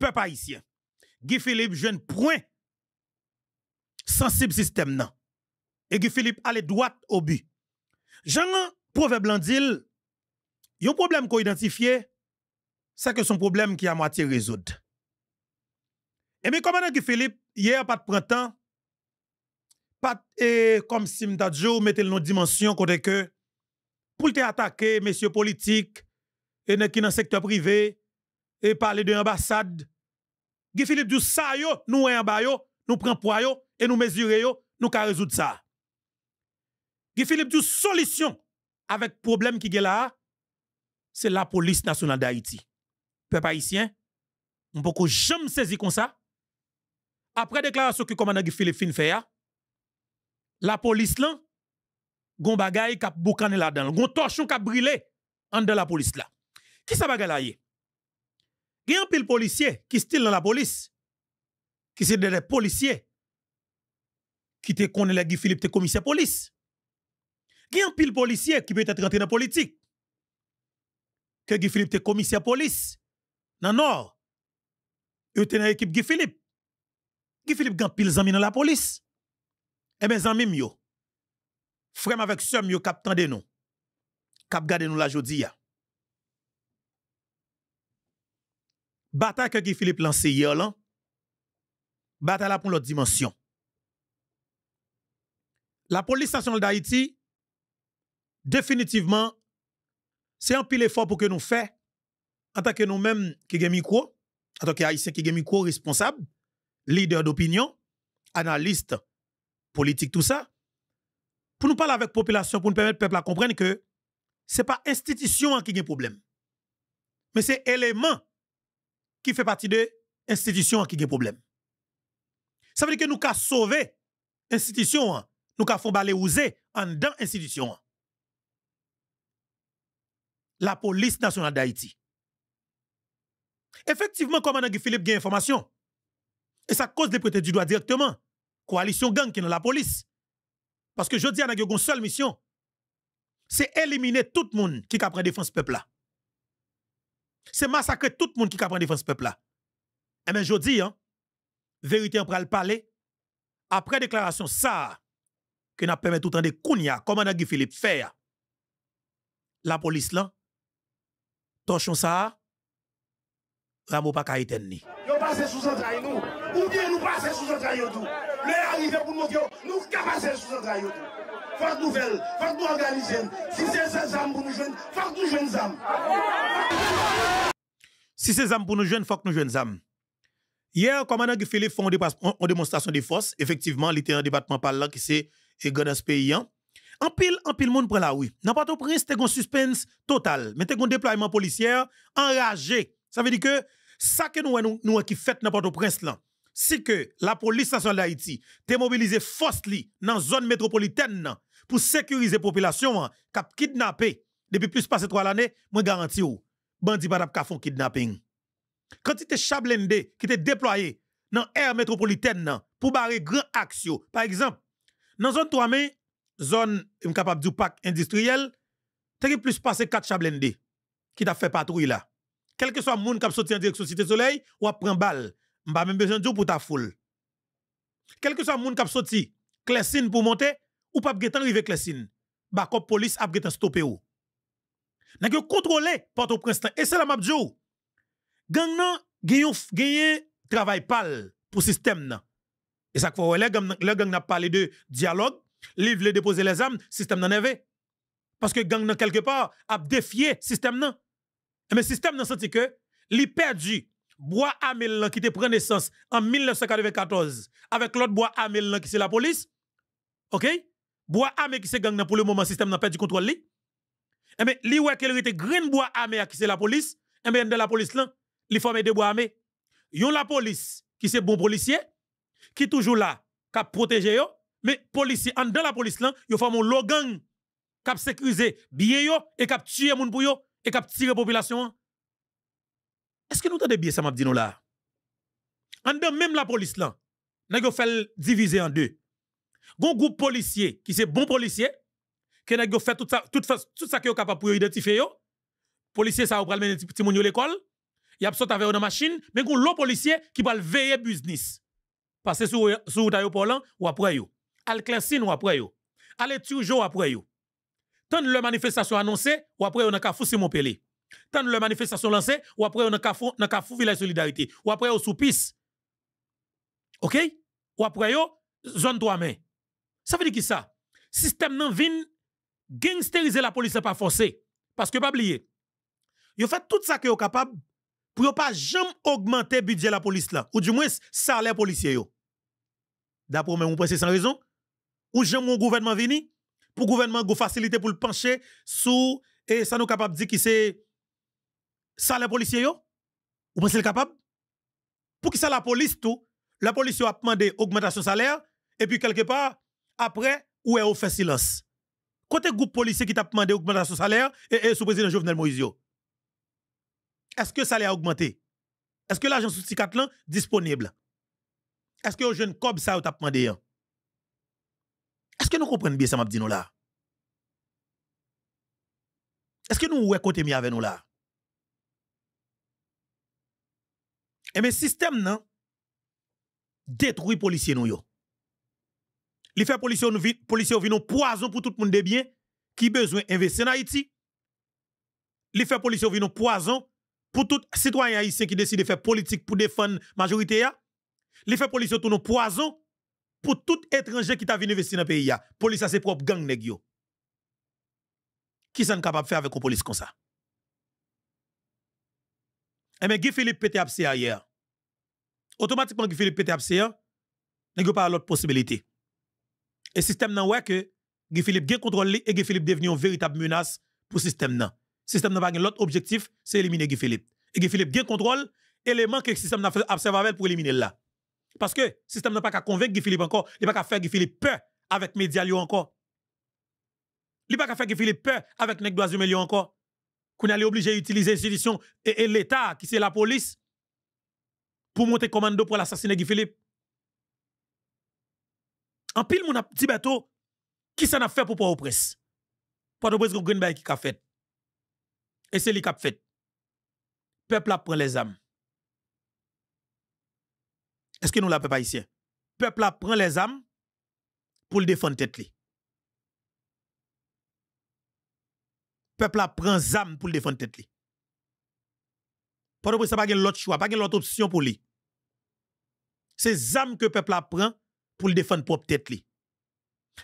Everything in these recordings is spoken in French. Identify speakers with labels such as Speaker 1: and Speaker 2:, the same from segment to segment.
Speaker 1: peuple haïtien. Guy Philippe jeune point sensible système Et Guy Philippe allait droit au but. Jean proverbe a un problème qu'on identifié c'est que son problème qui a moitié résoudre. Et mais comment Guy Philippe hier pas de printemps pas et comme si m'tadjo mettez le nom dimension côté que pour attaquer messieurs politiques et qui dans secteur privé et parler de ambassade Guy Philippe dit ça yo, nous en bas yo, nous prenons poids et nous mesurons yo, nous ka résoudre ça. Guy Philippe dit solution avec problème qui est là, c'est la police nationale d'Haïti. Peuple haïtien, on peut jamais saisir comme ça. Après déclaration que commandant Guy Philippe fin fait la police là gon bagay kap boucané là-dedans, gon torchon kap brûlé en de la police là. Qui ça bagay là il y a un pile policier qui style dans la police, qui c'est des policiers, qui te connaît la Guy Philippe, te commissaire police. Il y a un pile policier qui peut être rentré dans la politique, que Guy Philippe te commissaire police, dans le Nord. Il était dans l'équipe Guy Philippe. Guy Philippe gagne pile zami dans la police. Eh bien, zami mio. Frem avec ce mio cap tande nous. Cap gade nous la jodia. bataille que Philippe lance hier bataille pour l'autre dimension. La police nationale d'Haïti, définitivement, c'est un pile effort pour que nous fassions en tant que nous-mêmes qui micro, en tant que qui sommes responsables, leaders d'opinion, analystes politiques, tout ça, pour nous parler avec la population, pour nous permettre peuple de comprendre que ce n'est pas institution qui a problème, mais c'est élément qui fait partie de l'institution qui a des problèmes. Ça veut dire que nous avons sauvé l'institution, nous avons fait baler dans l'institution. La police nationale d'Haïti. Effectivement, comme Philippe a information, et ça cause des prêter du doigt directement, coalition gang qui est dans la police. Parce que je dis a une seule mission, c'est éliminer tout le monde qui a pris défense peuple là. C'est massacrer tout le monde qui la défense peuple là. Et eh bien, je dis, hein, vérité en pral parler. Après déclaration, ça, que n'a permis tout temps de Kounia, commandant Guy Philippe faire, hein? la police là, torchon ça, Ramo pas ni. Yo passé sous un nous, ou bien nous passer sous un tout. Le arrivé pour nous dire, nous qu'a passer sous un tout faut nous organiser. si ces pour pour nous jeunes, nous jeunes zam si se pour nous jeunes, faut que nous jeunes âmes. hier commandant Guy Philippe font en démonstration de force effectivement il était en par là qui c'est pays payant. en pile en pile monde prend la oui. N'importe où, prince c'était un suspense total mais un déploiement policier enragé ça veut dire que ça que nous nous, qui fait n'importe où prince là si que la police nationale d'Haïti démobilise force li dans zone métropolitaine pour sécuriser la population hein, qui a kidnappé depuis plus de trois années, je garantis que bandit pas cap font kidnapping. Quantité chablende qui était déployé dans l'air métropolitaine hein, pour barrer grand action. Par exemple, dans zone 3 mai, zone capable du parc industriel, tu plus passé 4 chablende qui t'a fait patrouille là. Quel que soit le monde qui a sorti en direction Cité Soleil, ou à prendre balle. ils même besoin de pour ta foule. Quel que soit le monde qui a sorti pour monter, ou pas getan rive klesin. Bakop police a getan stopé ou. N'a que contrôler porte au prince et c'est la m'a dit Gang nan gagne travail pal pour système nan. Et ça que le gang le gang n'a parlé de dialogue, livre les déposer les armes, système nan avait. Parce que gang nan quelque part a défié système nan. Eh mais système nan senti que li perdu bois Amel qui était prenne naissance en 1994 avec l'autre bois Amel qui c'est la police. OK? bois armé qui se gang pour le moment, système n'a pas perdu contrôle li. Eh bien, li ouais qu'elle rete green bois armé qui c'est la police. Eh bien, de la police lan, li forme de bois armé. Yon la police qui c'est bon policier, qui toujours là, qui protéger yo. Mais policier, en de la police lan, yon forme un long gang qui sécurisé bien yo et kap tuer moun pou yo et kap tire population. Est-ce que nous t'en bien ça m'a dit nous là? En de même la police là, n'a fait diviser en deux bon groupe policier qui c'est bon policier, qui n'a fait tout ça, tout, tout ça qui est capable pour identifier yo. Policier ça ou pral mener petit moun l'école, y a sorti avec dans machine, mais gon l'autre policier qui va veiller business. Passer sur sur route pour l'an ou après yo. Al clansin ou après yo. allez toujours après yo. Tant le manifestation annoncée ou après on a ka foussi mon pelé. Tant le manifestation lancée ou après on a ka fou, ka fou village solidarité ou après au soupis. OK? Ou après yo zone 3 mains. Ça veut dire qui ça? Système nan venu gangsteriser la police pas forcé. Parce que pas oublier. ont fait tout ça que étaient capable pour ne pas jamais augmenter budget la police là ou du moins salaire policier yo. D'après moi, on pense sans raison ou jamais mon gouvernement vini pour gouvernement go facilité pour le pencher sous et ça nous capable dire qui c'est salaire policier yo ou pensez le capable pour qui ça la police tout la police a demandé augmentation salaire et puis quelque part après, ou est-ce fait silence? Côté groupe policier qui t'a demandé augmentation son salaire et, et sous président Jovenel Moïse. Est-ce que le salaire a augmenté? Est-ce que l'argent sous est disponible? Est-ce que le jeune cob ça t'a demandé? Hein? Est-ce que nous comprenons bien ça, m'a dit nous là? Est-ce que nous ouais côté mis avec nous là? Et eh mais système non détruit policier nous yo. Les policiers policier policier un poison pour tout le monde des bien qui besoin investir en Haïti. policiers fait policier un poison pour tout citoyen haïtien qui décide de faire politique pour défendre la majorité Les policiers fait policiers tout un poison pour tout étranger qui t'a venu investir dans le pays La Police a ses propres gangs Qui est capable de faire avec une police comme ça? Eh ben, Guy Philippe pété hier. Automatiquement, Guy Philippe pété Il n'y a pas l'autre possibilité. Et système nan ouais que Guy Philippe bien contrôlé et Guy Philippe devenu une véritable menace pour système Le Système n'a pas l'autre objectif, c'est éliminer Guy Philippe. Et Guy Philippe bien contrôle élément que système nan observe avec pour éliminer là. Parce que système n'a pas qu'à convaincre Guy Philippe encore, il pas qu'à faire Guy Philippe peur avec média encore. Il pas qu'à faire Guy Philippe peur avec nèg droits encore. Qu'on allait obligé d'utiliser l'institution et, l'État qui c'est la police pour monter commando pour l'assassiner Guy Philippe. En pile, mon petit bateau, qui s'en a fait pour pas au presse? Pas de presse, Green qui a fait. Et c'est lui qui a fait. Peuple a pris les âmes. Est-ce que nous la peuple haïtien? Peuple a pris les âmes pour le défendre tête li. Peuple a pris les âmes pour le défendre tête li. Pas ça presse, pas l'autre choix, pas l'autre option pour lui. C'est âmes que peuple a pris pour le défendre propre tête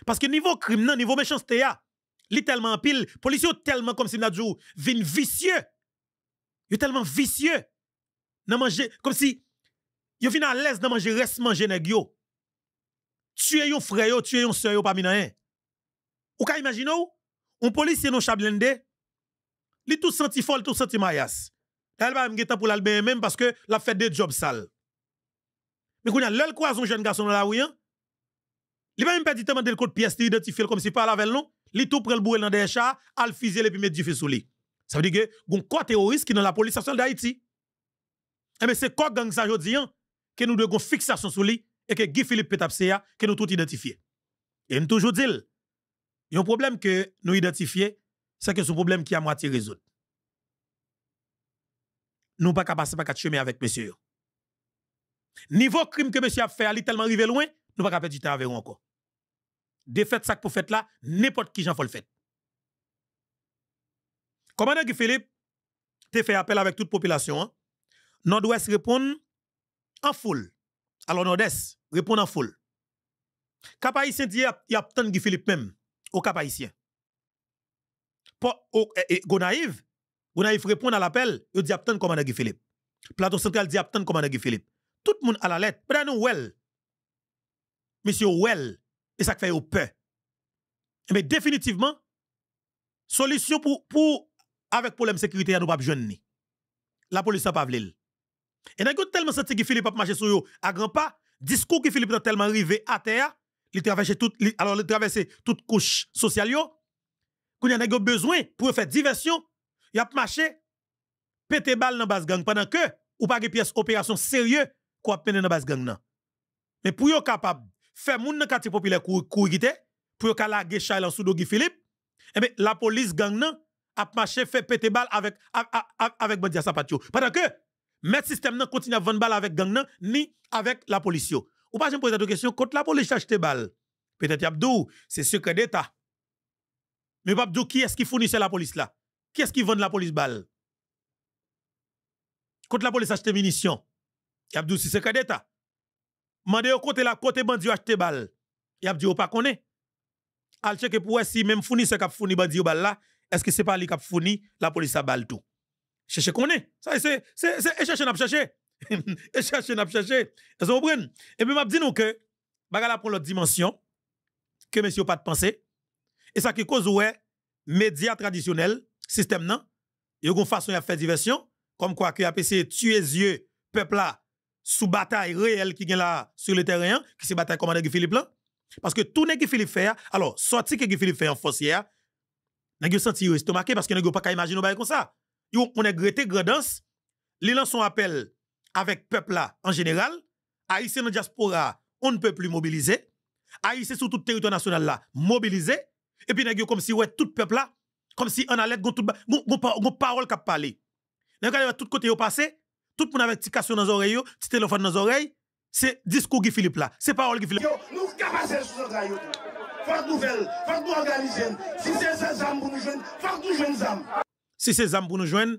Speaker 1: Parce que niveau crime, niveau méchanceté, est tellement pile, policiers tellement comme si Nadjou vin vicieux. est tellement vicieux. comme si yo vin à l'aise De manger, reste manger nèg yo. Tuer yon frère Tu tuer un soeur yo parmi nan hein. Ou ka imagine un policier non chablende, li tout senti folle tout senti mayas. Elle va temps pour l'album même parce que la fait des jobs sales. Mais qu'on a l'air quoi jeune garçon dans la rue, hein. Il va même pas dit le code pièce, il comme si la avec non Il tout prend le bout dans des chats, al fusil et puis mettre du feu sous lui. Ça veut dire que un corps terroriste qui dans la police nationale d'Haïti. Et eh mais ben, c'est quoi, gang ça aujourd'hui hein, que nous devons fixation sur lui et que Guy Philippe Petapsea que nous tout identifier. Et nous toujours dit, il y a un problème que nous identifier, c'est que ce problème qui a moitié résolu. Nous pas capable pas de chemins avec monsieur. Niveau crime que monsieur a fait, il est tellement arrivé loin, nous pas capable du temps avec encore de fait ça pour fête là, n'importe qui j'en faut le fait. Commandant Guy Philippe, tu fait appel avec toute population. Hein? Nord-Ouest répond en foule. Alors Nord-Est répond en foule. Cap haïtien dit y a tant Guy Philippe même au Cap haïtien. Eh, eh, Gonaïve, Gonaïve répond à l'appel, il dit attendre commandant Guy Philippe. Plateau central dit attendre commandant Guy Philippe. Tout le monde à la lettre, prenez well. Monsieur well et ça fait au peur. Mais définitivement, solution pour, pour avec problème sécurité, nous pas jeune. La police n'a pas voulu. Et n'a tellement senti que Philippe a marché sur eux à grands pas, discours que Philippe a tellement arrivé à terre, il traverse toutes alors il traverse toute couche sociale, qu'on a besoin pour faire diversion, il a marché, pété balle dans base gang pendant que, ou pas de pièce opération sérieux qu'on a dans base gang. Mais pour être capable fait moun nan quartier populaire kou pour qu'à laguer Charles sous Philippe Eh bien la police gang nan a marché fait péter balle avec avec Bandia Sapatio pendant que mettre système nan continue à vendre balle avec gang nan ni avec la police yo ou pas j'en poser la question contre la police achete balle peut-être Abdou c'est secret d'état mais qui est-ce qui fournissait la police là qui est-ce qui vend la police balle contre la police achète munitions Abdou c'est secret d'état Mande au côté la côté bandi achete bal. Y a dit pas connaît. Al checker pour si même fournisseur qui founi bandi bal là, est-ce que c'est pas lui qui fourni la police a bal tout. Cheche connaît. Ça c'est c'est c'est chercher n'a chercher. et chercher n'a chercher. Vous Et puis e m'a dit nous que bagala pour l'autre dimension que monsieur pas de penser. Et ça qui cause ouais médias traditionnel, système non, y a une façon de fait diversion comme quoi que a essayé tuer yeux peuple là sous bataille réelle qui est là sur le terrain, qui se bataille commandée de Philippe là. Parce que tout n'est que Philippe fait, alors sorti que Philippe fait en fossière, n'a pas senti estomaqué parce que n'a pas qu'à imaginer comme ça. on est grété, gredance, les lance un appel avec peuple là en général, haïtien dans diaspora, on ne peut plus mobiliser, haïtien sur tout territoire national là, mobiliser et puis n'a comme si ouais tout peuple là, comme si on allait gon parole qui parole qu'a parler. de tout côté au passé, Tout moun avek ti kasyon nan zorey yo, ti telefon nan zorey, se diskou ki filipla, se parol ki filipla. Yo, nou kama se sotra yo, fok nou vel, fok nou organizen, si se zanm pou nou jwen, fok nou jwen zanm. Si se zanm pou nou jwen,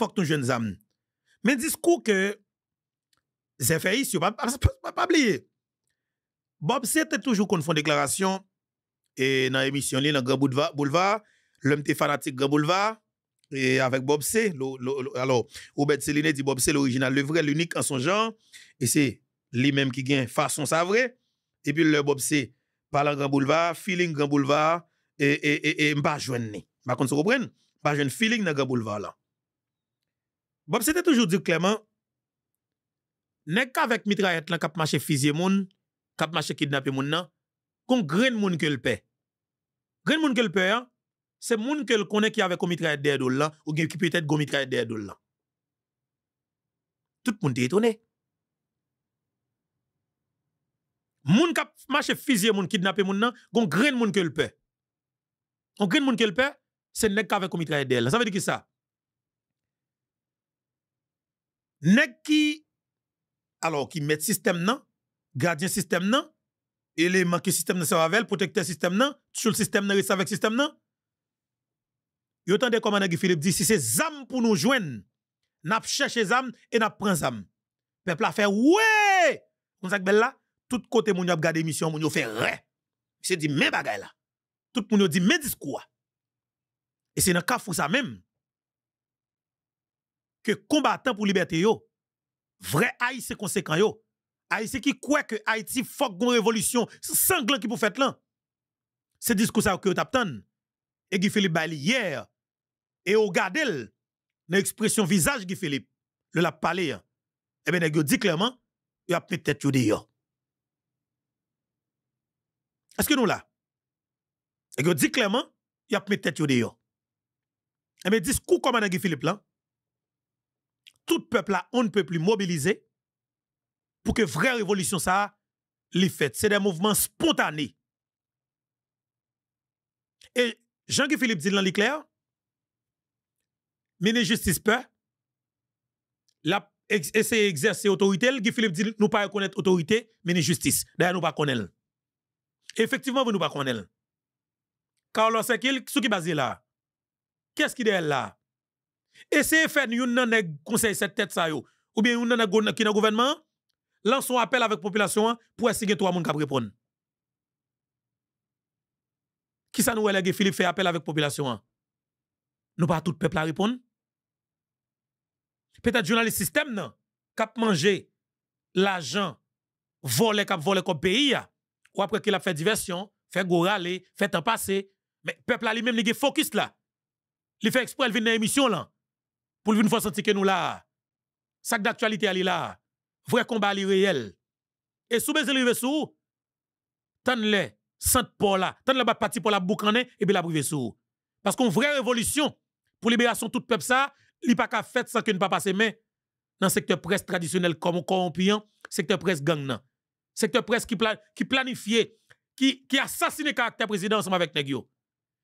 Speaker 1: fok nou jwen zanm. Men diskou ke zè fè isyo, mwen pa bliye. Bob, se te toujou kon foun deklarasyon, e nan emisyon li nan Greboulevard, lèm te fanatik Greboulevard, E avèk Bob C, alò, oubet seline di Bob C l'original, le vre, l'unik an son jan, e se li menm ki gen fason sa vre, e pi lè Bob C, palan Gran Boulevard, feeling Gran Boulevard, e mba jwen ne. Mba kon se roubren, mba jwen feeling nan Gran Boulevard la. Bob C te toujou di klemman, nek avèk mitra et lan kap mache fizye moun, kap mache kidnapye moun nan, kon gren moun kelpe. Gren moun kelpe an, c'est monde que le connaît qui avait commis mitraille derrière là ou qui peut-être commis mitraille derrière là. Tout le monde est étonné. Moun kap marche fusiller moun kidnapper moun nan, gon grain monde que le peur. On grain le que le peur. c'est nèg qui avait commis mitraille derrière Ça veut dire qui ça Nèg qui alors qui met système non, gardien système il élément qui système nan se protège protecteur système non, sur le système nan, avec système non. Yo tande comment qui Philippe dit si c'est zam pour nous joindre, n'a cherché zam et n'a prend zam. Peuple a fait ouais. On ça belle là, tout côté moun yo mission, émission yo fait ré. C'est dit même bagay là. Tout moun yo dit dis discours. Et c'est dans cas pour ça même que combattant pour liberté yo, vrai c'est conséquent yo, haïtien qui croit que Haïti fuck une révolution sanglant qui pour faire là. C'est discours ça que t'attend. Et Guy Philippe Bali hier, et au gadel, l'expression visage Guy Philippe, le la parlé, hein. eh ben il dit clairement, il a peut-être dehors. Est-ce que nous là? Il dit clairement, il a peut-être dehors. Eh ben discours comme Guy Philippe là, tout peuple là, on ne peut plus mobiliser pour que vraie révolution ça, les fait. C'est des mouvements spontanés. Et Jean-Guy Philippe dit dans l'éclair, mener justice peur, la essayer d'exercer autorité, Guy Philippe dit nous pas reconnaître autorité, mener justice. D'ailleurs nous pas connaître. Effectivement, vous nous pas connaître. Carlos Sekil, ce qui basé là. Qu'est-ce qui est là Essayez de faire un conseil cette tête ça ou bien un qui dans gouvernement lance un appel avec la population pour essayer trois monde qui répondre. Qui ça nous Philippe fait appel avec la population Nous pas tout peuple à répondre peut-être journaliste système non cap manger l'argent voler cap voler comme pays ou après qu'il a fait diversion fait gourale, fait en passer mais peuple a lui-même il focus là il fait exprès il vient dans émission là pour une faire sentir que nous là sac d'actualité ali là vrai combat lui réel et sous mes rive sous tant le sant pour là tant le parti pour la boucaner et puis la privé sous parce qu'on vraie révolution pour libération tout peuple ça li pa ka fait sans que ne pas passer mais dans secteur presse traditionnel comme le secteur presse gang nan secteur presse qui qui qui assassine caractère président ensemble avec le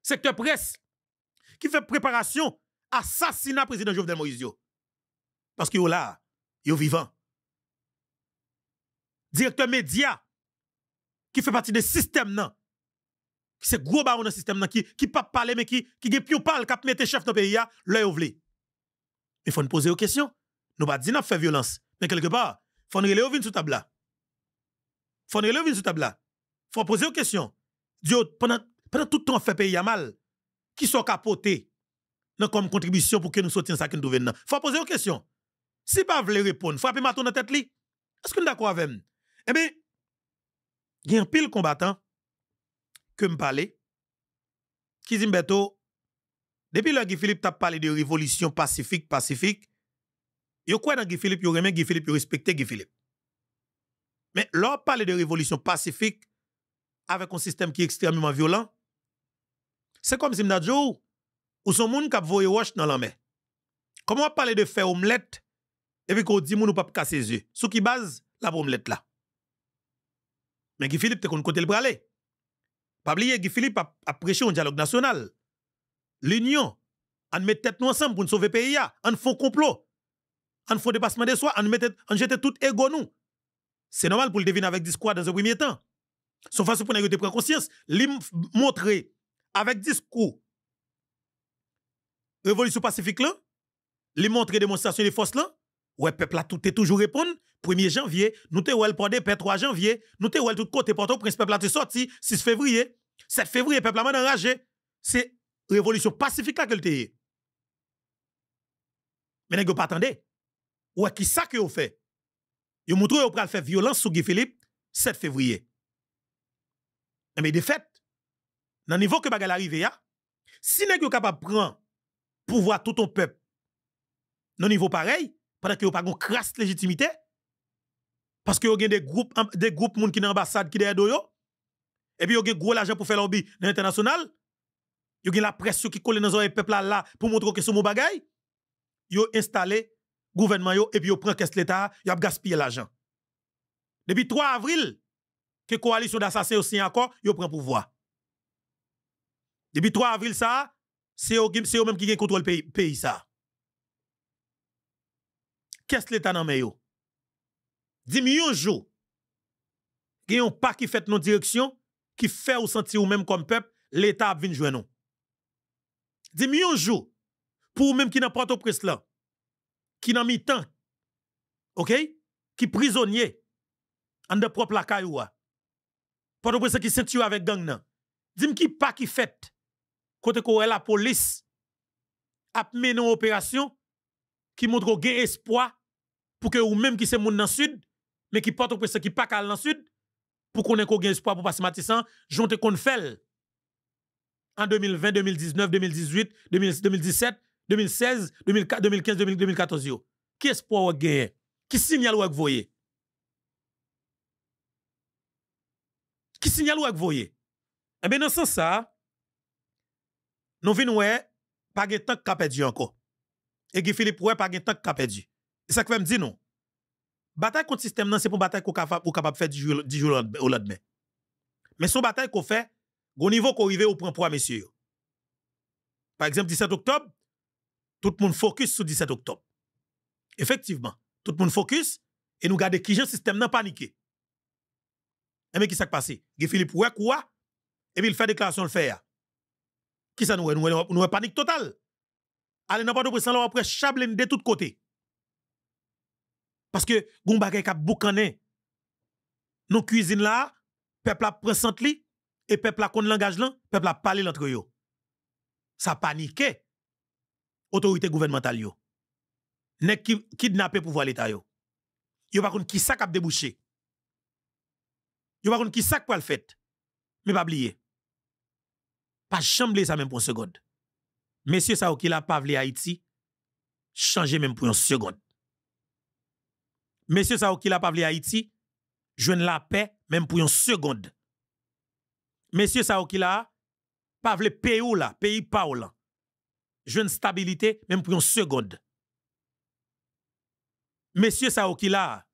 Speaker 1: secteur presse qui fait préparation assassinat président Jovenel Moïse parce que yo là yo vivant directeur média qui fait partie de système. nan c'est gros baron dans système nan qui qui pas parler mais qui qui gen pas parle cap mettre chef dans pays là le vle. Il faut nous poser aux questions. Nous pas dire n'a fait violence, mais quelque part, faut nous relever sous table là. Faut nous relever sous table là. Faut poser aux questions. Dieu pendant pendant tout le temps fait pays à mal. Qui sont capotés dans comme contribution pour que nous soutenions ça que nous devons. Faut poser aux questions. Si pas voulez répondre, ma maton dans tête Est-ce que nous d'accord avec nous Eh bien, il y a un pile combattant que me parler qui dit et puis là, Guy Philippe a parlé de révolution pacifique, pacifique. Yo quoi dans Guy Philippe, yo remet Guy Philippe, yo respecte Guy Philippe. Mais là, parle de révolution pacifique avec un système qui est extrêmement violent, c'est comme si m'dadjo ou son monde qui voyé roche dans la main. Comment on parle de faire omelette et puis qu'on dit ne peut pas casser les yeux. Sous qui base la omelette là. Mais Guy Philippe te un côté le bralé. Pas oublier Guy Philippe a, a prêché un dialogue national l'union, on met tête nous ensemble pour nous sauver le pays, on fait un complot, on fait un dépassement de soi, on, jette tout ego nous. C'est normal pour le deviner avec discours dans un premier temps. Son façon pour nous prendre conscience, lui montrer avec discours révolution pacifique là, lui montrer démonstration des forces là, ouais peuple a tout est toujours répondu. 1er janvier, nous te ouel le 3 janvier, nous te ouel tout côté le prince peuple a te sorti 6 février, 7 février peuple a enragé. C'est révolution pacifique là que le Mais n'est-ce pas attendez. Ouais qui ça que vous fait Vous montrez vous pral faire violence sur Guy Philippe 7 février. Mais de fait, dans le niveau que bagal arrivé ya, si nèg pas capable prendre pouvoir tout ton peuple dans niveau pareil pendant que vous pas une crasse légitimité parce que vous avez des groupes des groupes qui qui dans ambassade qui derrière yo et puis vous avez gros l'argent pour faire lobby dans l'international Yo gen la pression qui colle dans les peuple là pour montrer que c'est mon bagay. Yo installé gouvernement yo et puis yo prend ce l'état, Ils a gaspillé l'argent. Depuis 3 avril que coalition d'assassins aussi encore, yo prend pouvoir. Depuis 3 avril ça, c'est eux même qui contrôle le pays ça. Qu'est-ce l'état dans men yo? 10 millions de jours pas qui fait nos directions qui fait ou sentir ou même comme peuple, l'État vient jouer nous dis un jour, pour même qui n'a pas presse là, qui n'a mis temps, ok, qui prisonnier, en de propre la caillou, pas de presse qui tue avec gang nan. Dis-moi qui pas qui fait, côté qu'on la police, a mené une opération qui montre gain espoir pour que ou même qui c'est moun dans sud, mais qui porte presse qui pas dans sud, pour qu'on ait gain espoir pour passer Matissan, jonte qu'on fait en 2020, 2019, 2018, 2017, 2016, 2015, 2014. Yo. Qui espoir ou gagné? Qui signal ou voyez? Qui signal ou voyez? Eh bien, dans ce sens, nous venons pas de temps a perdu encore. Et que Philippe pas de temps qu'à perdu. C'est ça que me dire non. Bataille contre le système, c'est pour bataille qu'on capable faire du jours au lendemain. Mais son bataille qu'on fait, Gon niveau qu'on arrive au point poids, messieurs. Par exemple, 17 octobre, tout le monde focus sur 17 octobre. Effectivement, tout le monde focus et nous gardons qui le système dans paniqué. Et eh mais qui s'est passé? Philippe ouais quoi? Et eh puis il fait déclaration le fait. Ah. Qui ça nous nous une panique totale. Allez n'importe où sans après chablin de tous côtés. Parce que gon bagay k'ap boucané. Nos cuisines là, peuple a prend li, E pep la kon langaj lan, pep la pale lantre yo. Sa panike. Otorite gouvenmantal yo. Nek kidnapè pou vo al etay yo. Yo pa kon ki sak ap debouche. Yo pa kon ki sak pou al fèt. Me pa bliye. Pa chanble sa men pou an segond. Mesye sa wakil ap pale Haiti, chanje men pou an segond. Mesye sa wakil ap pale Haiti, jwen la pe men pou an segond. Monsieur ça qui là, pas le pays ou là, pays Jeune stabilité, même pour une seconde. Monsieur ça qui là,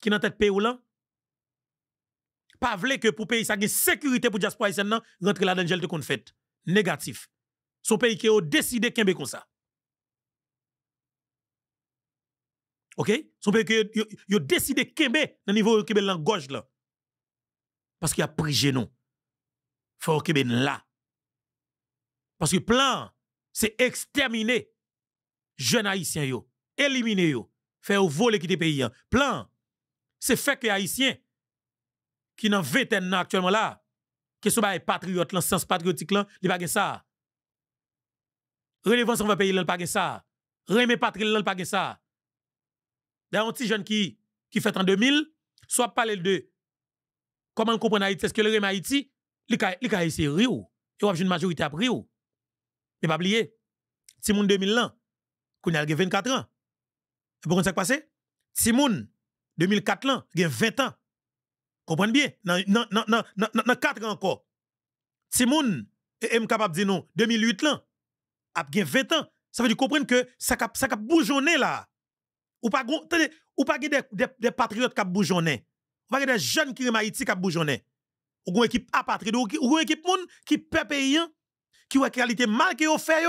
Speaker 1: qui tête pays là, pas vle que pour pays sa une sécurité pour Jasper haïtienne rentre la danger de qu'on fait négatif son pays qui a décidé qu'un comme ça OK son pays qui a décidé qu'un au niveau Québec, là parce qu'il a pris genou faut que ben là. Parce que plan, c'est exterminer jeunes haïtiens yo, éliminer yo, faire voler quitter pays. Hein. Plan, c'est faire que haïtiens qui dans vingtaine actuellement là, qui sont des patriotes, sens patriotique là, ils pas ça. Relevance on va payer là pas ça. Remé patrie là pas ça. Dans un petit jeune qui qui fait en 2000, soit parler de comment comprendre Haïti, est-ce que le remé Haïti li ka li ka essayer rio et wap une majorité après rio mais pas oublier Timoun 2000 ans qu'on a 24 ans et qui ça passé Timoun 2004 ans il a 20 ans comprenez bien non, non, non, non, 4 ans encore Timoun est capable de dire non 2008 ans a 20 ans ça veut dire comprendre que ça cap ça cap bougeonner là ou pas ou pas des des, patriotes qui bougeonner ou pas des jeunes qui en Haïti qui bougeonner ou une équipe apatride, ou une équipe moun qui peut payer, qui a qualité mal qui fait,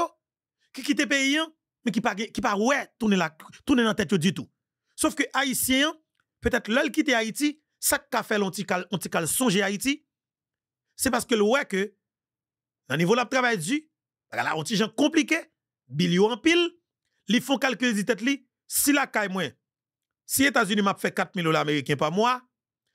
Speaker 1: qui quitte pays, mais qui pas qui pas ouais tourner la tourner dans tête du tout. Sauf que haïtien, peut-être l'ol quitte Haïti, ça qu'a fait l'antical antical songer Haïti, c'est parce que le ouais que dans niveau là travail du, la on gens compliqué, bilio en pile, ils font calculer dit tête li, si la caille moins. Si États-Unis m'a fait 4 000 dollars américains par mois,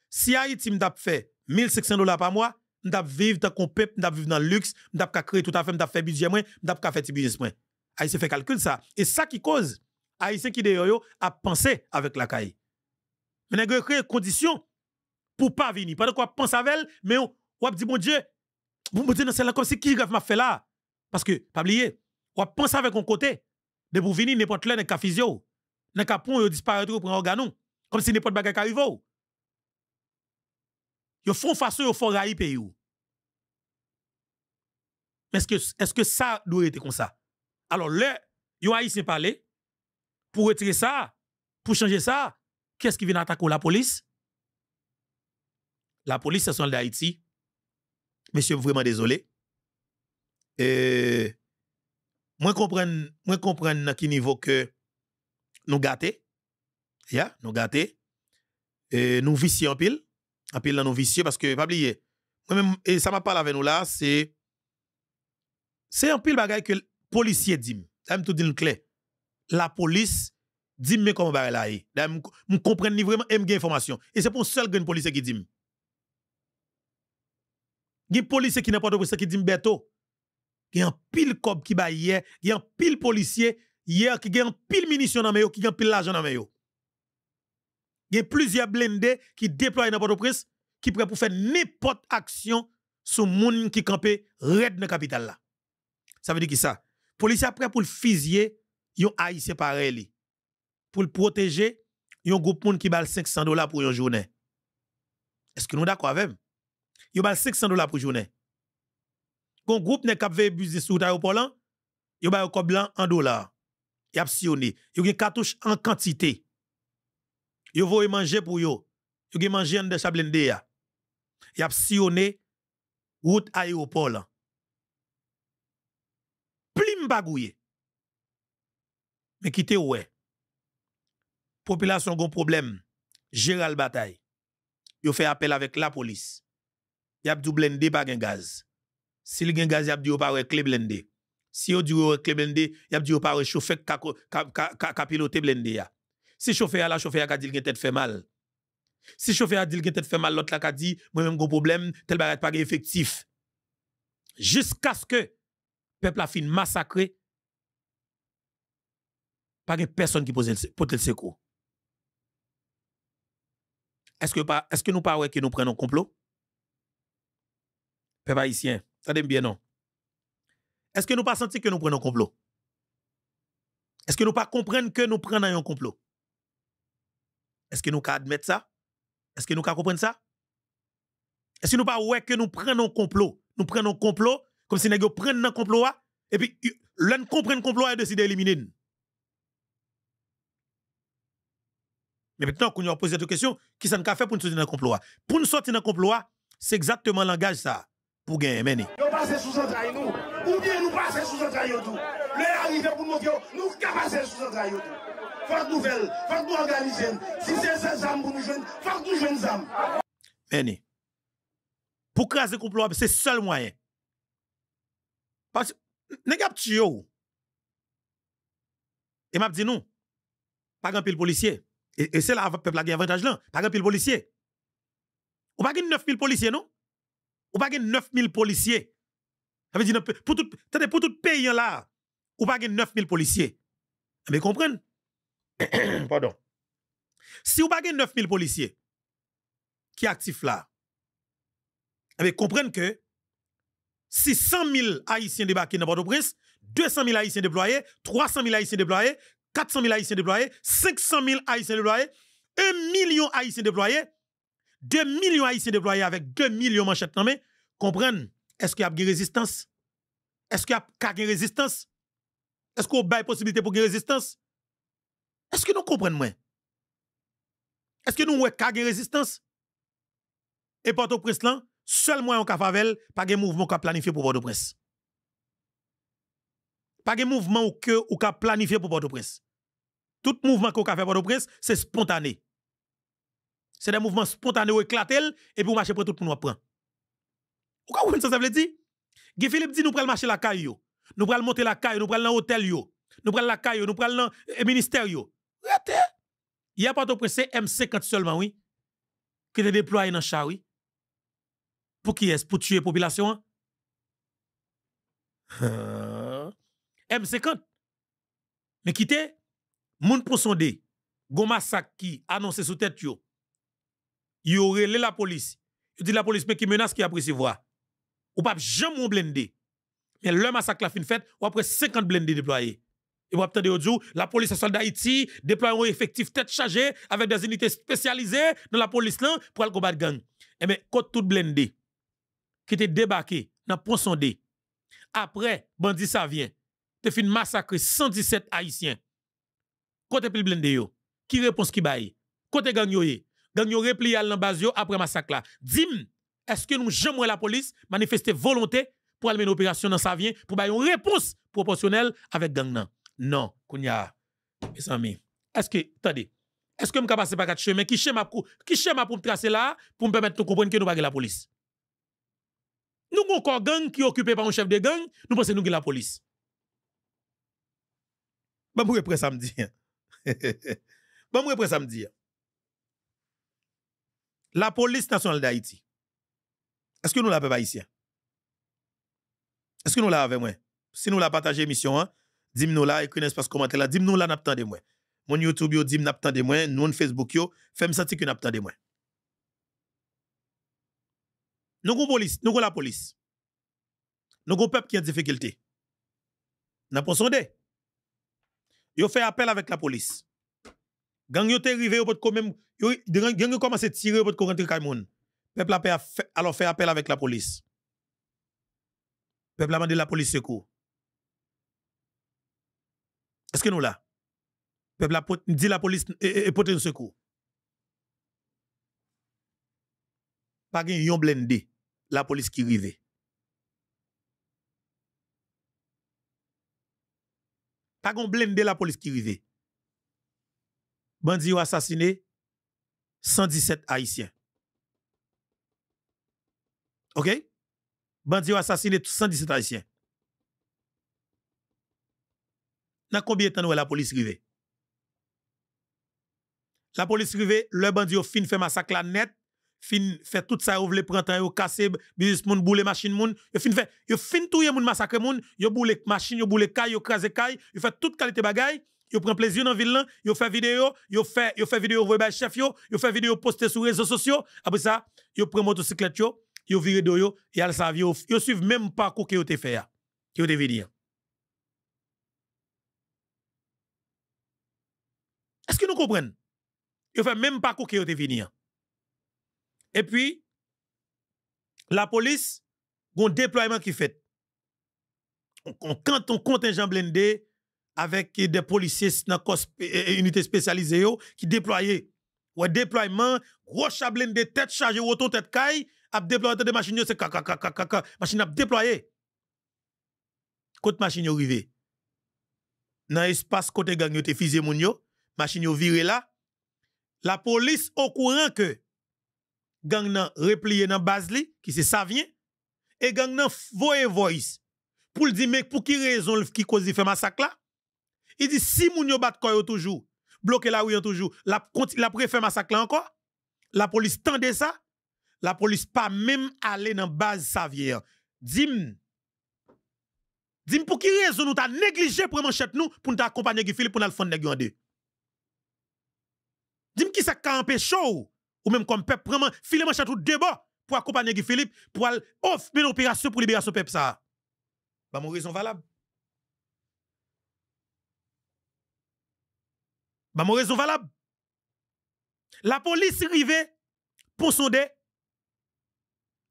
Speaker 1: si Haïti m'a fait 1500 dollars par mois, m'dap vivre tant qu'on peuple, vivre dans le luxe, nous devons créer tout à fait, devons faire budget moins, m'dap faire petit business moins. Haïtien fait calcul ça et ça qui cause haïtien qui d'ailleurs a pensé avec la caille. Mais nèg créer condition pour pas venir. Pendant quoi pense avec elle, mais on dit bon Dieu, vous dites dans c'est comme si qui grave m'a fait là parce que pas oublier, on pense avec un côté de vous venir n'importe là n'est ka physio, n'est ka pont disparaître pour organon comme si n'importe quoi arrive. Ils font face au font pays. Mais est-ce que, est que ça doit être comme ça? Alors, là, yo haïtien parlé pour retirer ça, pour changer ça. Qu'est-ce qui vient attaquer la police? La police, c'est celle d'Haïti. Monsieur, vraiment désolé. Et moi comprendre moi comprendre à quel niveau que nous gâter yeah, nous gâter et nous visser en pile un pile dans nos vicieux parce que, pas oublier, moi-même, et ça m'a parlé avec nous là, c'est, c'est un pile bagaille que le policier dit. Ça me tout dit clé. La police dit mais comment bagaille là eh? me Je comprends vraiment, aime informations, information. Et c'est pour seul grain policier qui dit. Il y a policier qui n'a pas de police qui dit Beto. Il y a un pile cop qui bat hier. Il y a un pile policier hier qui a un pile munition dans qui a un pile l'argent dans il y a plusieurs blindés qui déploient dans Port-au-Prince qui prêt pour faire n'importe action sur gens qui campait red dans la capitale Ça veut dire qui ça Police prêts pour le fusiller yon haïtien pareil pour le protéger un groupe moun qui bal 500 dollars pour une journée. Est-ce que nous d'accord avec ils bal 500 dollars pour journée. Un groupe ne kap de business sous l'aéroport ils yon bal blanc en dollars. Yon ils ont yon cartouche en quantité. Yo voye manger pour yo. Yo gen manger an de sablende ya. Y a sillonné route aéroport Plim bagouye. Mais kite ouais. Population gon problème. Gérald bataille. Yo fait appel avec la police. Y a dou blende pa gen gaz. Si le gen gaz y a dou pas kle blende. Si yo dou kle blende, y a dou pas chauffeur ka, ka, ka, ka, ka ya. Si chauffeur la chauffeur a dit qu'il tête fait mal. Si chauffeur a dit qu'il tête fait mal, l'autre qui a dit moi même gros problème, tel est pas effectif. Jusqu'à ce que peuple a massacré pas de personne qui pose le secours. Est-ce que pas est-ce que nous pas ouais que nous prenons complot Peuple haïtien, attendez bien non. Est-ce que nous pas senti que nous prenons complot Est-ce que nous pas comprendre que nous prenons un complot est-ce que nous pouvons admettre ça? Est-ce que nous pouvons comprendre ça? Est-ce que nous pas ouais que nous prenons un complot? Nous prenons un complot, comme si nous prenons un complot, hein? et puis l'un comprend le complot et décide d'éliminer Mais maintenant, quand avons posé cette question, qui s'en a fait pour nous sortir dans complot? Hein? Pour nous sortir dans complot, hein, c'est exactement le langage ça, pour gagner, mener. Nous passons sous un nous, ou bien nous passons sous un nous Le pour nous dire, nous passons sous un tout nouvelle, vel fardu organisen si se se pour nous jeunes, jwen fardu jeunes âmes. Pour pou krasi koup c'est le seul moyen. parce que, nest pas ou et m'a dit non pas grand pile policier et, c'est là peuple a avantage là pas grand pile policier ou pas 9000 policiers non ou pas 9000 policiers ça veut dire pour tout pour tout pays là ou pas 9000 policiers mais comprenez Pardon. Si vous avez 9000 policiers qui actifs là, vous eh comprenez que si 100 000 Haïtiens débarqués dans Port-au-Prince, 200 000 Haïtiens déployés, 300 000 Haïtiens déployés, 400 000 Haïtiens déployés, 500 000 Haïtiens déployés, 1 million Haïtiens déployés, 2 millions Haïtiens déployés avec 2 millions de manchettes dans comprenez, est-ce qu'il y a une résistance? Est-ce qu'il y a une résistance? Est-ce qu'on a une possibilité pour une résistance? Est-ce que nous comprenons moins? Est-ce que nous avons une résistance? Et Port-au-Prince, là, seulement en Cafavel, pas de mouvement qui planifié pour Port-au-Prince. Pas de mouvement qui a planifié pour Port-au-Prince. Tout mouvement qu'on a fait Port-au-Prince, c'est spontané. C'est des mouvements spontanés qui éclatent et puis on marche pour tout le monde Pourquoi Vous comprenez ça, ça veut dire? Guy Philippe dit nous prenons marcher la caille, nous prenons monter la caille, nous prenons l'hôtel, nous prenons la caille, nous prenons le ministère. Il n'y a pas de pressé M50 seulement, oui. Qui était déployé dans le char, oui. Pour qui est-ce Pour tuer la population hein? M50. Mais quittez, moun pour sonder, gon massacre qui annoncé sous tête yo. Yo la police. Yo dit la police, mais qui menace qui a voix Ou pas jamais blindé. Mais le massacre la fin fait, ou après 50 blindés déployés. Et vous avez audio, la police nationale d'Haïti déploie un effectif tête chargée avec des unités spécialisées dans la police là pour aller combattre gang. Et eh bien, quand tout blindé qui était débarqué dans D, après, bandit ça te fin massacrer 117 Haïtiens. Côté plus blindé qui réponse qui baille? Côté gang yo ye, gang yo replié à base après après massacre là. Dim, est-ce que nous jamais la police manifester volonté pour aller mener une opération dans Savien pour bailler une réponse proportionnelle avec gang nan? Non, Kounia, mes amis, est-ce que, attendez, est-ce que je peux passer par quatre chemins? Qui chemin pour, tracer là, pour me permettre de comprendre que nous pas la police? Nous avons encore gang qui est occupé par un chef de gang, nous pensons que nous avons la police. Bon, vous après samedi. Hein. bon, vous après samedi. Hein. La police nationale d'Haïti. Est-ce que nous l'avons pas ici Est-ce que nous l'avons avec Si nous l'avons partagé mission, hein? dis-nous là, écris e dans l'espace commentaire là, dis-nous là, n'attendez moi. Mon YouTube, yo, dis-nous n'attendez moi, nous, Facebook, yo, fais-moi sentir que n'attendez moi. Nous police, nous avons la police. Nous avons peuple qui a difficulté. n'a pas sondé. Yo fait appel avec la police. Gang yo te yo pot quand même, gang yo commence à tirer, yo pot rentrer kaimoun. Peuple a fait, alors fait appel avec la police. Peuple a demandé la police secours. Est-ce que nous là? Peuple la, dit la police et, portée un secours. Pas gen yon blindé, la police qui rive. Pas gen blindé, la police qui rive. Bandi ont assassiné 117 Haïtiens. OK? Bandi ont assassiné 117 Haïtiens. Dans combien de temps la police arrive? La police arrive, le bandit fin fait massacre la net, fin fait tout ça, vous voulez prendre temps, vous business moun, boule machine moun, vous fin fait, fin tout moun massacre moun, vous boule machine, vous boule caille, vous crase caille, vous fait toute qualité bagaille, vous prend plaisir dans la ville, vous fait vidéo, vous fait, yo fait vidéo, vous chef yo, vous fait vidéo poster sur les réseaux sociaux, après ça, vous prend motocyclette yo, vous vire de yo, a le savent, yo suivent même pas que vous avez fait, que vous venir comprendre Ils fait même pas qu'ils étaient venus. Hein. Et puis, la police, un déploiement qui fait. On, on, compte un contingent blindé avec des policiers dans euh, euh, unité spécialisée qui déployaient. ou déploiement, gros chablin de tête chargée, auto tête caille, a déployé des machines, c'est caca machine a déployé. Côte machine arrivé. Dans l'espace côté gang, yo te fusé machine yo viré là, la police au courant que gang nan replié dans base qui c'est ça et gang nan voye voice pour le dire mec pour qui raison qui cause fait massacre là. Il dit si moun yo bat koyo toujours, bloquer la rue toujours, la la préfère massacre là encore. La police tendait ça, la police pas même aller dans base Savière. Dim Dim pour qui raison nous t'a négligé pour manchette nous pour nous accompagner Guy Philippe pour nous faire en deux. Dis-moi qui ça a chaud ou même comme peuple vraiment filer château tout débat pour accompagner Guy Philippe pour offrir une opération pour libérer ce peuple ça. Bah mon raison valable. Bah mon raison valable. La police arrive pour sonder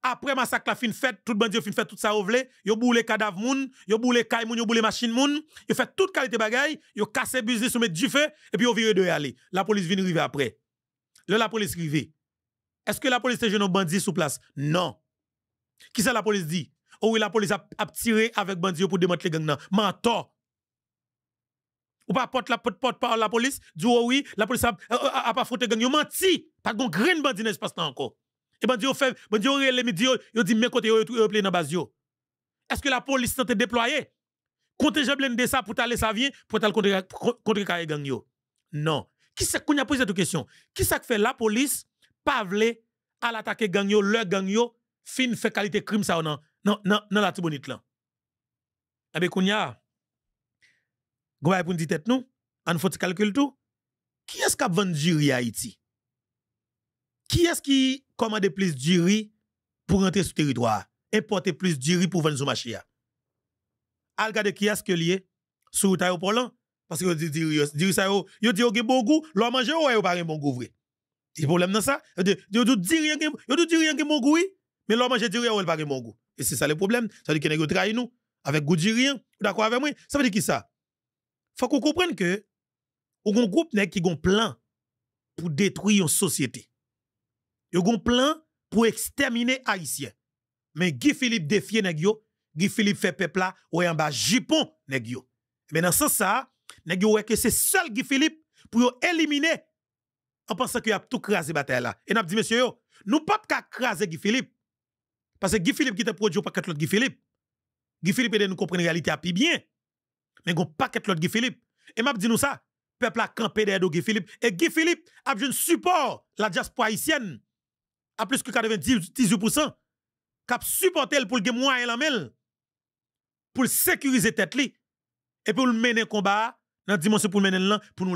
Speaker 1: après massacre la fin fait tout bandit fin fait tout ça les yo boule cadavre moun yo boule kay moun yo boule machine moun yo fait toute qualité bagay yo casse business ou met du feu et puis yo vire de aller la police vient arriver après là la police arrive est-ce que la police te jeune bandit sous place non qui ça la police dit oh oui la police a, tiré avec bandit pour démanteler gang nan mentor ou pas porte la porte porte par la police dit oh oui la police a pas frotté gang yo menti pas de grain bandit dans pas encore et bandit fait, bandit relé midi, yo dit mes côtés yo plein dans base Est-ce que la police s'est déployée Contingent blindé ça pour t'aller ça vient pour t'aller contre contre gang yo. Non. Qui c'est qu'on a posé cette question Qui ça fait la police pas vle à l'attaquer gang yo, leur gang yo fin fait qualité crime ça non non non non la tibonite là. Eh bien, kounya, gwa pour nous tête nous, on faut calculer tout. Qui est-ce qui a vendu Haïti qui est-ce qui commande plus de riz pour rentrer sur le territoire? et porter plus de riz pour vendre sur le marché. Al qui est-ce que lié? sur le taille Parce que dit riz ça, yo dit yo bon goût, l'on mange ou yo un bon goût vrai. Le problème dans ça, yo dit rien yo dit rien bon goût, mais l'on mange dit ou pas bon goût. Et c'est ça le problème, ça veut dire que a trahi nous avec goût dit rien, d'accord avec moi? Ça veut dire qui ça? Faut qu'on comprenne que a un groupe qui a un plan pour détruire une société. Yo gon plan pour exterminer Haïtiens. Mais Guy Philippe défie nèg Guy Philippe fait peuple là ou en bas jupon nèg Mais ben, dans ce ça, nèg yo que c'est seul Guy Philippe pour éliminer en pensant qu'il a tout crasé bataille là. Et n'a dit monsieur ne nous pas qu'à craser Guy Philippe. Parce que Guy Philippe qui été produit pas l'autre Guy Philippe. Guy Philippe de nous comprendre la réalité à nous bien. Mais gon pas l'autre Guy Philippe. Et m'a dit nous ça, peuple a campé derrière Guy Philippe et Guy Philippe a un support la diaspora haïtienne à plus que 98% cap supporter pour le et la mel pour sécuriser tête li et pour le mener combat dans dimension pour mener là pour nous